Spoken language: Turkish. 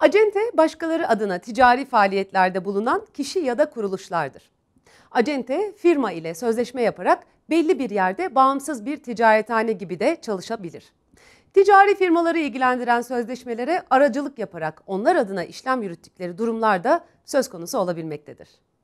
Acente başkaları adına ticari faaliyetlerde bulunan kişi ya da kuruluşlardır. Acente firma ile sözleşme yaparak belli bir yerde bağımsız bir ticarethane gibi de çalışabilir. Ticari firmaları ilgilendiren sözleşmelere aracılık yaparak onlar adına işlem yürüttükleri durumlar da söz konusu olabilmektedir.